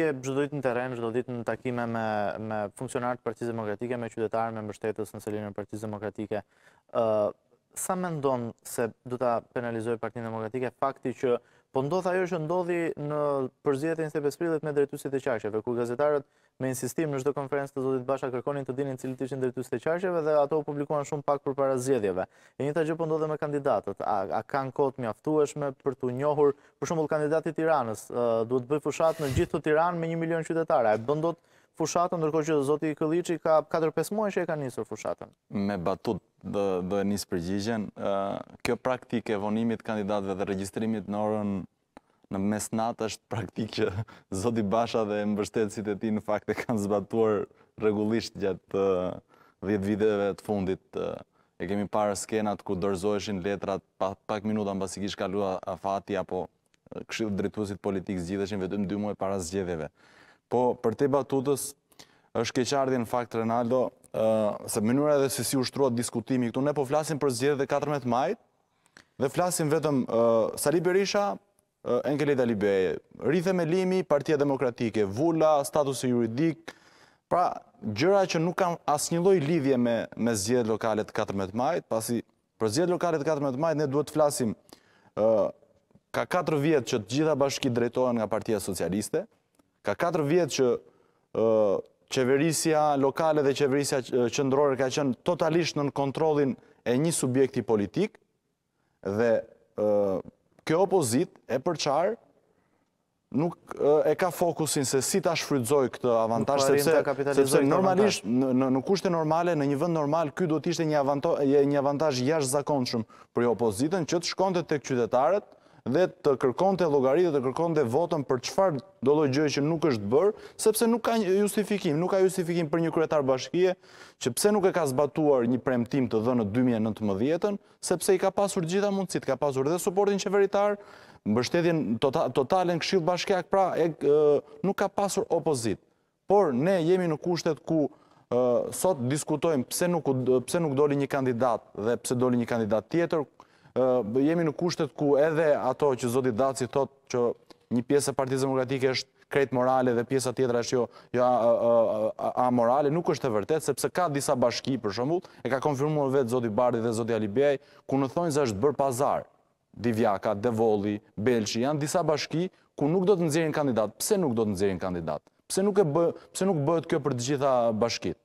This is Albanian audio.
e bëzdojtë në teren, bëzdojtë në takime me funksionartë partizë demokratike, me qytetarë, me mështetës në selinë partizë demokratike sa me ndonë se du të penalizohi partinë demokratike, fakti që po ndodhë ajo që ndodhi në përzijet e njësjeve me drejtusit e qarqeve, ku gazetarët me insistim në shdo konferencë të zotit basha kërkonin të dinin cilë të ishin drejtusit e qarqeve dhe ato u publikuan shumë pak për para zjedhjeve. E një të gjë po ndodhe me kandidatët, a kanë kotë mjaftueshme për të njohur, për shumë bëllë kandidatit tiranës, uh, duhet bëj fushat në gjithë të tiranë me një milion qytetare, a bëndot fushatën, ndërkohë që zoti Këlliçi ka 4-5 muaj që e ka nisur fushatën. Me batut dhe, njësë përgjigjen, kjo praktik e vonimit kandidatëve dhe registrimit në orën në mesnat është praktik që zoti Basha dhe mbështetësit e ti në fakt e kanë zbatuar regullisht gjatë 10 videve të fundit. e kemi parë skenat ku dorzoheshin letrat pak minuta në basiki shkallua a fati apo këshillë drejtuesit politik zgjidheshin vetëm 2 muaj para zgjedhjeve. Po, për te batutës, është keqardin në fakt, Renaldo, se mënyra dhe se si ushtruat diskutimi këtu, ne po flasim për zgjede dhe 14 majt, dhe flasim vetëm Sali Berisha, Engelit Alibeje, rrithem e limi, partia demokratike, vula, e juridik, pra gjëra që nuk kam asë një loj lidhje me zgjede lokalet 14 majt, pasi për zgjede lokalet 14 majt, ne duhet të flasim ka 4 vjetë që të gjitha bashki drejtojnë nga partia socialiste, Ka 4 vjetë që qeverisja lokale dhe qeverisja qëndrore ka qenë totalisht në kontrolin e një subjekti politik dhe kjo opozit e përqar nuk e ka fokusin se si ta shfrydzoj këtë avantaj sepse normalisht në kushte normale në një vënd normal kjo do t'ishte një avantaj jash zakonëshëm për i opozitën që të shkonte të këtë qytetarët dhe të kërkon të logaritë dhe të kërkon të votën për qëfar do dojë gjëjë që nuk është bërë, sepse nuk ka justifikim, nuk ka justifikim për një kretar bashkije, që pse nuk e ka zbatuar një premtim të dhënë 2019-ën, sepse i ka pasur gjitha mundësit, ka pasur dhe supportin qeveritar, mbështetjen tota-, totalen këshilë bashkijak, pra nuk ka pasur opozit. Por ne jemi në kushtet ku sot diskutojmë pse nuk doli një kandidat dhe pse doli një kandidat tjetër, jemi në kushtet ku edhe ato që Zoti Daci thot që një pjesë e partizë demokratike është krejt morale dhe pjesa tjetra është jo, jo a, morale, nuk është e vërtet, sepse ka disa bashki për shumull, e ka konfirmuar vetë Zoti Bardi dhe Zoti Alibiaj, ku në thonjë zë është bërë pazar, Divjaka, Devoli, Belqi, janë disa bashki ku nuk do të nëzirin kandidat. Pse nuk do të nëzirin kandidat? Pse nuk, e bë, pse nuk bëhet kjo për të gjitha bashkit?